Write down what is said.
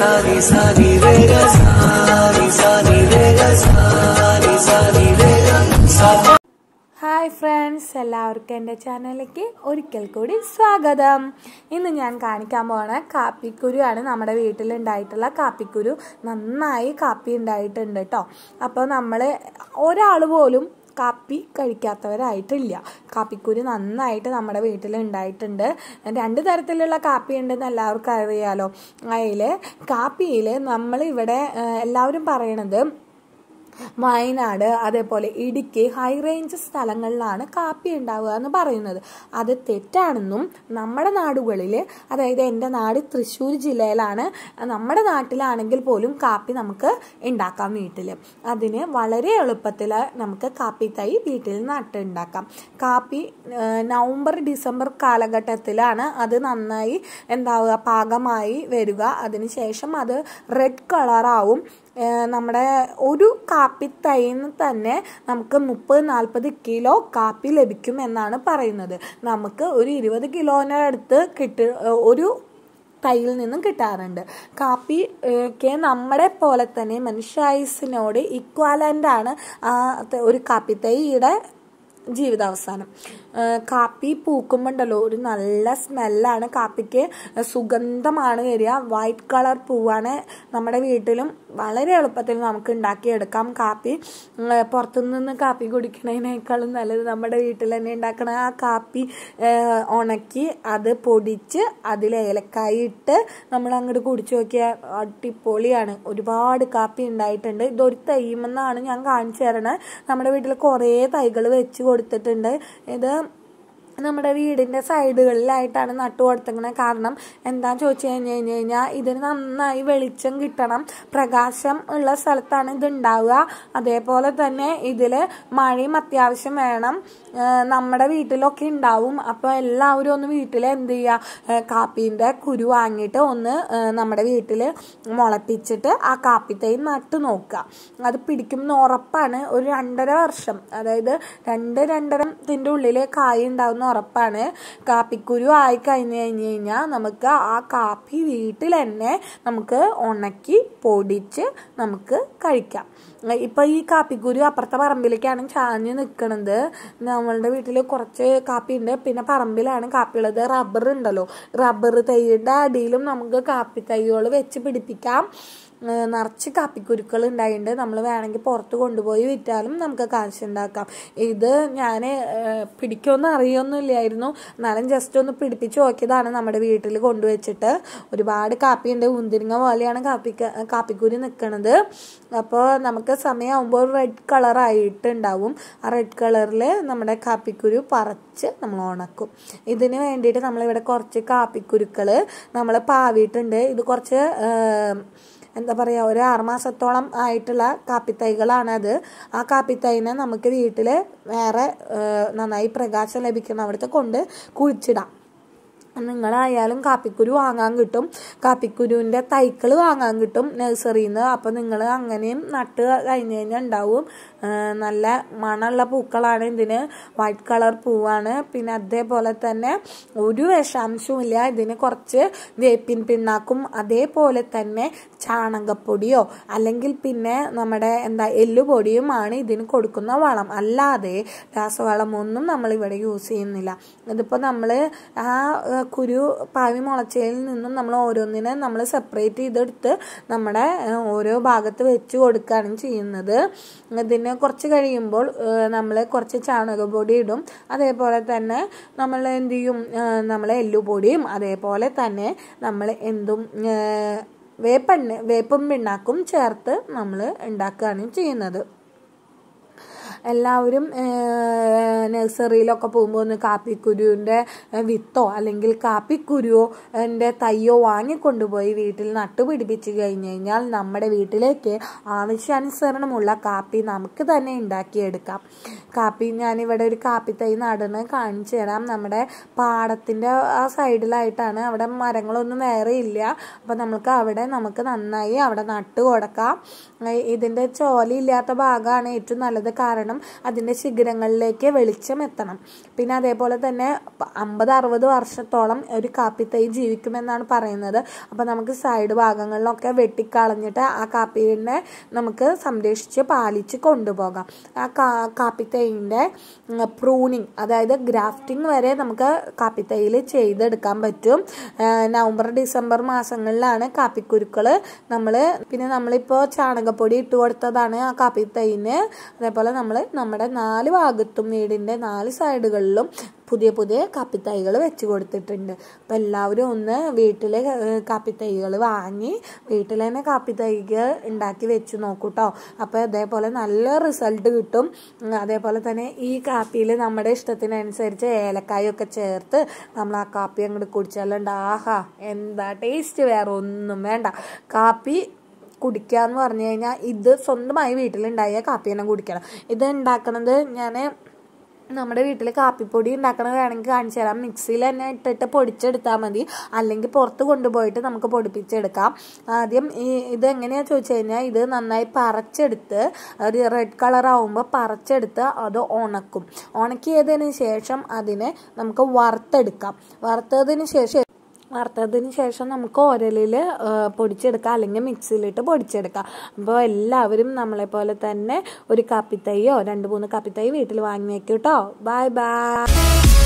സാരി സാരി രേഗ സാരി സാരി രേഗ സാരി സാരി രേഗ ഹായ് ഫ്രണ്ട്സ് എല്ലാവർക്കും എൻ്റെ ചാനലിലേക്ക് ഒരിക്കൽ കൂടി സ്വാഗതം ഇന്ന് ഞാൻ കാണിക്കാൻ പോകുന്ന കാപ്പിക്കുരുവാണ് നമ്മുടെ വീട്ടിലുണ്ടായിട്ടുള്ള കാപ്പിക്കുരു നന്നായി കാപ്പി ഉണ്ടായിട്ടുണ്ട് കേട്ടോ അപ്പോൾ നമ്മൾ ഒരാൾ പോലും കാപ്പി കഴിക്കാത്തവരായിട്ടില്ല കാപ്പിക്കുരു നന്നായിട്ട് നമ്മുടെ വീട്ടിൽ ഉണ്ടായിട്ടുണ്ട് രണ്ട് തരത്തിലുള്ള കാപ്പി ഉണ്ടെന്ന് എല്ലാവർക്കും അറിയാലോ അതിൽ കാപ്പിയിൽ നമ്മൾ ഇവിടെ എല്ലാവരും പറയണത് വയനാട് അതേപോലെ ഇടുക്കി ഹൈ റേഞ്ച് സ്ഥലങ്ങളിലാണ് കാപ്പി ഉണ്ടാവുക എന്ന് പറയുന്നത് അത് തെറ്റാണെന്നും നമ്മുടെ നാടുകളിൽ അതായത് എൻ്റെ നാട് തൃശ്ശൂർ ജില്ലയിലാണ് നമ്മുടെ നാട്ടിലാണെങ്കിൽ പോലും കാപ്പി നമുക്ക് ഉണ്ടാക്കാം വീട്ടിൽ അതിന് വളരെ എളുപ്പത്തിൽ നമുക്ക് കാപ്പി തൈ വീട്ടിൽ നട്ടുണ്ടാക്കാം കാപ്പി നവംബർ ഡിസംബർ കാലഘട്ടത്തിലാണ് അത് നന്നായി എന്താവുക പാകമായി വരിക അതിനുശേഷം അത് റെഡ് കളറാവും നമ്മുടെ ഒരു കാ കാപ്പിത്തൈയിൽ നിന്ന് തന്നെ നമുക്ക് മുപ്പത് നാൽപ്പത് കിലോ കാപ്പി ലഭിക്കും എന്നാണ് പറയുന്നത് നമുക്ക് ഒരു ഇരുപത് കിലോനടുത്ത് കിട്ടി ഒരു തൈയിൽ നിന്നും കിട്ടാറുണ്ട് കാപ്പി ഒക്കെ നമ്മുടെ പോലെ തന്നെ മനുഷ്യായുസിനോട് ഇക്വാലൻ്റാണ് ഒരു കാപ്പിത്തൈയുടെ ജീവിതാവസാനം കാപ്പി പൂക്കുമ്പോണ്ടല്ലോ ഒരു നല്ല സ്മെല്ലാണ് കാപ്പിക്ക് സുഗന്ധമാണ് വരിക വൈറ്റ് കളർ പൂവാണ് നമ്മുടെ വീട്ടിലും വളരെ എളുപ്പത്തിൽ നമുക്ക് ഉണ്ടാക്കിയെടുക്കാം കാപ്പി പുറത്തുനിന്ന് കാപ്പി കുടിക്കുന്നതിനേക്കാളും നല്ലത് നമ്മുടെ വീട്ടിൽ തന്നെ ഉണ്ടാക്കണ ആ കാപ്പി ഉണക്കി അത് പൊടിച്ച് അതിൽ ഏലക്കായി ഇട്ട് നമ്മൾ അങ്ങോട്ട് കുടിച്ചു നോക്കിയ അടിപൊളിയാണ് ഒരുപാട് കാപ്പി ഉണ്ടായിട്ടുണ്ട് ഇതൊരു തൈമെന്നാണ് ഞാൻ കാണിച്ചു തരണേ നമ്മുടെ വീട്ടിൽ കുറേ തൈകൾ വെച്ച് കൊടുത്തിട്ടുണ്ട് ഇത് നമ്മുടെ വീടിൻ്റെ സൈഡുകളിലായിട്ടാണ് നട്ടു കൊടുത്തിരിക്കുന്നത് കാരണം എന്താ ചോദിച്ചു കഴിഞ്ഞു കഴിഞ്ഞു കഴിഞ്ഞാൽ ഇതിന് നന്നായി വെളിച്ചം കിട്ടണം പ്രകാശം ഉള്ള സ്ഥലത്താണ് ഇത് ഉണ്ടാവുക അതേപോലെ തന്നെ ഇതിൽ മഴയും അത്യാവശ്യം വേണം നമ്മുടെ വീട്ടിലൊക്കെ ഉണ്ടാവും അപ്പോൾ എല്ലാവരും ഒന്ന് വീട്ടിൽ എന്ത് ചെയ്യുക കാപ്പീൻ്റെ കുരു വാങ്ങിയിട്ട് ഒന്ന് നമ്മുടെ വീട്ടിൽ മുളപ്പിച്ചിട്ട് ആ കാപ്പിത്തൈ നട്ട് നോക്കുക അത് പിടിക്കുമെന്ന് ഉറപ്പാണ് ഒരു രണ്ടര വർഷം അതായത് രണ്ട് രണ്ടരത്തിന്റെ ഉള്ളിൽ കായ ഉണ്ടാവുന്ന ഉറപ്പാണ് കാപ്പിക്കുരു ആയി കഴിഞ്ഞ് കഴിഞ്ഞ് കഴിഞ്ഞാൽ നമുക്ക് ആ കാപ്പി വീട്ടിൽ തന്നെ നമുക്ക് ഉണക്കി പൊടിച്ച് നമുക്ക് കഴിക്കാം ഇപ്പം ഈ കാപ്പിക്കുരു അപ്പുറത്തെ പറമ്പിലേക്കാണ് ചാഞ്ഞ് നിൽക്കുന്നത് നമ്മളുടെ വീട്ടിൽ കുറച്ച് കാപ്പി ഉണ്ട് പിന്നെ പറമ്പിലാണ് ഉള്ളത് റബ്ബർ ഉണ്ടല്ലോ റബ്ബർ തൈയുടെ അടിയിലും നമുക്ക് കാപ്പി തൈകൾ വെച്ച് പിടിപ്പിക്കാം നിറച്ച് കാപ്പിക്കുരുക്കൾ ഉണ്ടായിട്ടുണ്ട് നമ്മൾ വേണമെങ്കിൽ പുറത്ത് കൊണ്ടുപോയി വിറ്റാലും നമുക്ക് ഉണ്ടാക്കാം ഇത് ഞാൻ പിടിക്കുമെന്ന് അറിയൊന്നുമില്ലായിരുന്നു എന്നാലും ജസ്റ്റ് ഒന്ന് പിടിപ്പിച്ച് നോക്കിയതാണ് നമ്മുടെ വീട്ടിൽ കൊണ്ടുവച്ചിട്ട് ഒരുപാട് കാപ്പിയുണ്ട് ഉന്തിരിങ്ങ പോലെയാണ് കാപ്പി കാപ്പിക്കുരി നിൽക്കുന്നത് അപ്പോൾ നമുക്ക് സമയമാകുമ്പോൾ റെഡ് കളറായിട്ടുണ്ടാവും ആ റെഡ് കളറിൽ നമ്മുടെ കാപ്പിക്കുരു പറച്ച് നമ്മൾ ഉണക്കും ഇതിന് വേണ്ടിയിട്ട് നമ്മളിവിടെ കുറച്ച് കാപ്പിക്കുരുക്കൾ നമ്മൾ പാവിയിട്ടുണ്ട് ഇത് കുറച്ച് എന്താ പറയുക ഒരു ആറുമാസത്തോളം ആയിട്ടുള്ള കാപ്പിത്തൈകളാണ് അത് ആ കാപ്പിത്തൈനെ നമുക്ക് വീട്ടിൽ വേറെ നന്നായി പ്രകാശം ലഭിക്കുന്ന അവിടുത്തെ കൊണ്ട് കുഴിച്ചിടാം നിങ്ങളായാലും കാപ്പിക്കുരു വാങ്ങാൻ കിട്ടും കാപ്പിക്കുരുവിൻ്റെ തൈക്കൾ വാങ്ങാൻ കിട്ടും നഴ്സറിയിൽ നിന്ന് അപ്പോൾ നിങ്ങൾ അങ്ങനെയും നട്ട് കഴിഞ്ഞ് കഴിഞ്ഞാൽ ഉണ്ടാവും നല്ല മണമുള്ള പൂക്കളാണ് ഇതിന് വൈറ്റ് കളർ പൂവാണ് പിന്നെ അതേപോലെ തന്നെ ഒരു ഇല്ല ഇതിന് കുറച്ച് വേപ്പിൻ പിണ്ണാക്കും അതേപോലെ തന്നെ ചാണകപ്പൊടിയോ അല്ലെങ്കിൽ പിന്നെ നമ്മുടെ എന്താ എല്ലുപൊടിയുമാണ് ഇതിന് കൊടുക്കുന്ന വളം അല്ലാതെ രാസവളമൊന്നും നമ്മൾ ഇവിടെ യൂസ് ചെയ്യുന്നില്ല ഇതിപ്പോൾ നമ്മൾ ആ കുരു പാവി മുളച്ചയിൽ നിന്നും നമ്മൾ ഓരോന്നിനെ നമ്മൾ സെപ്പറേറ്റ് ചെയ്തെടുത്ത് നമ്മുടെ ഓരോ ഭാഗത്ത് വെച്ച് കൊടുക്കുകയാണ് ചെയ്യുന്നത് ഇതിന് പിന്നെ കുറച്ച് കഴിയുമ്പോൾ നമ്മൾ കുറച്ച് ചാണകപ്പൊടി ഇടും അതേപോലെ തന്നെ നമ്മൾ എന്ത് ചെയ്യും നമ്മൾ എല്ലുപൊടിയും അതേപോലെ തന്നെ നമ്മൾ എന്തും വേപ്പെണ്ണ വേപ്പും പിണ്ണാക്കും ചേർത്ത് നമ്മൾ ഉണ്ടാക്കുകയാണ് ചെയ്യുന്നത് എല്ലാവരും നഴ്സറിയിലൊക്കെ പോകുമ്പോൾ ഒന്ന് കാപ്പിക്കുരുവിൻ്റെ വിത്തോ അല്ലെങ്കിൽ കാപ്പിക്കുരുവോ എൻ്റെ തയ്യോ വാങ്ങിക്കൊണ്ടുപോയി വീട്ടിൽ നട്ടുപിടിപ്പിച്ച് കഴിഞ്ഞ് കഴിഞ്ഞാൽ നമ്മുടെ വീട്ടിലേക്ക് ആവശ്യാനുസരണമുള്ള കാപ്പി നമുക്ക് തന്നെ ഉണ്ടാക്കിയെടുക്കാം കാപ്പി ഞാനിവിടെ ഒരു കാപ്പി തൈ നടന്ന് കാണിച്ചു തരാം നമ്മുടെ പാടത്തിൻ്റെ ആ സൈഡിലായിട്ടാണ് അവിടെ മരങ്ങളൊന്നും വേറെ ഇല്ല അപ്പോൾ നമുക്ക് അവിടെ നമുക്ക് നന്നായി അവിടെ നട്ട് കൊടുക്കാം ഇതിൻ്റെ ചോലയില്ലാത്ത ഭാഗമാണ് ഏറ്റവും നല്ലത് കാരണം കാരണം അതിൻ്റെ ശിഖരങ്ങളിലേക്ക് വെളിച്ചം എത്തണം പിന്നെ അതേപോലെ തന്നെ അമ്പത് അറുപത് വർഷത്തോളം ഒരു കാപ്പിത്തൈ ജീവിക്കുമെന്നാണ് പറയുന്നത് അപ്പോൾ നമുക്ക് സൈഡ് ഭാഗങ്ങളിലൊക്കെ വെട്ടിക്കളഞ്ഞിട്ട് ആ കാപ്പിനെ നമുക്ക് സംരക്ഷിച്ച് പാലിച്ച് കൊണ്ടുപോകാം ആ കാ കാപ്പിത്തൈൻ്റെ പ്രൂണിങ് അതായത് ഗ്രാഫ്റ്റിംഗ് വരെ നമുക്ക് കാപ്പിത്തൈയിൽ ചെയ്തെടുക്കാൻ പറ്റും നവംബർ ഡിസംബർ മാസങ്ങളിലാണ് കാപ്പിക്കുരുക്കൾ നമ്മൾ പിന്നെ നമ്മളിപ്പോൾ ചാണകപ്പൊടി ഇട്ട് കൊടുത്തതാണ് ആ കാപ്പിത്തൈന് അതേപോലെ നമ്മൾ നമ്മുടെ നാല് ഭാഗത്തും വീടിൻ്റെ നാല് സൈഡുകളിലും പുതിയ പുതിയ കാപ്പിത്തൈകൾ വെച്ച് കൊടുത്തിട്ടുണ്ട് അപ്പം എല്ലാവരും ഒന്ന് വീട്ടിലെ കാപ്പിത്തൈകൾ വാങ്ങി വീട്ടിൽ തന്നെ കാപ്പിത്തൈകൾ ഉണ്ടാക്കി വെച്ച് നോക്കൂട്ടോ അപ്പോൾ അതേപോലെ നല്ല റിസൾട്ട് കിട്ടും അതേപോലെ തന്നെ ഈ കാപ്പിയിൽ നമ്മുടെ ഇഷ്ടത്തിനനുസരിച്ച് ഏലക്കായൊക്കെ ചേർത്ത് നമ്മൾ ആ കാപ്പി അങ്ങോട്ട് കുടിച്ചാലുണ്ട് ആഹാ എന്താ ടേസ്റ്റ് വേറെ ഒന്നും വേണ്ട കാപ്പി കുടിക്കുക എന്ന് പറഞ്ഞു കഴിഞ്ഞാൽ ഇത് സ്വന്തമായി വീട്ടിലുണ്ടായ കാപ്പി തന്നെ കുടിക്കണം ഇത് ഉണ്ടാക്കുന്നത് ഞാൻ നമ്മുടെ വീട്ടിൽ കാപ്പിപ്പൊടി ഉണ്ടാക്കണത് വേണമെങ്കിൽ കാണിച്ചു തരാം മിക്സിയിൽ തന്നെ ഇട്ടിട്ട് പൊടിച്ചെടുത്താൽ മതി അല്ലെങ്കിൽ പുറത്ത് കൊണ്ടുപോയിട്ട് നമുക്ക് പൊടിപ്പിച്ചെടുക്കാം ആദ്യം ഈ ഇത് എങ്ങനെയാ ചോദിച്ചു കഴിഞ്ഞാൽ ഇത് നന്നായി പറച്ചെടുത്ത് ഒരു റെഡ് കളർ ആവുമ്പോൾ പറച്ചെടുത്ത് അത് ഉണക്കും ഉണക്കിയതിന് ശേഷം അതിനെ നമുക്ക് വറുത്തെടുക്കാം വറുത്തതിന് ശേഷം വറുത്തതിന് ശേഷം നമുക്ക് ഓരലിൽ പൊടിച്ചെടുക്കാം അല്ലെങ്കിൽ മിക്സിയിലിട്ട് പൊടിച്ചെടുക്കാം അപ്പോൾ എല്ലാവരും നമ്മളെപ്പോലെ തന്നെ ഒരു കാപ്പിത്തൈയോ രണ്ട് മൂന്ന് കാപ്പിത്തൈ വീട്ടിൽ വാങ്ങി കേട്ടോ ബൈ ബൈ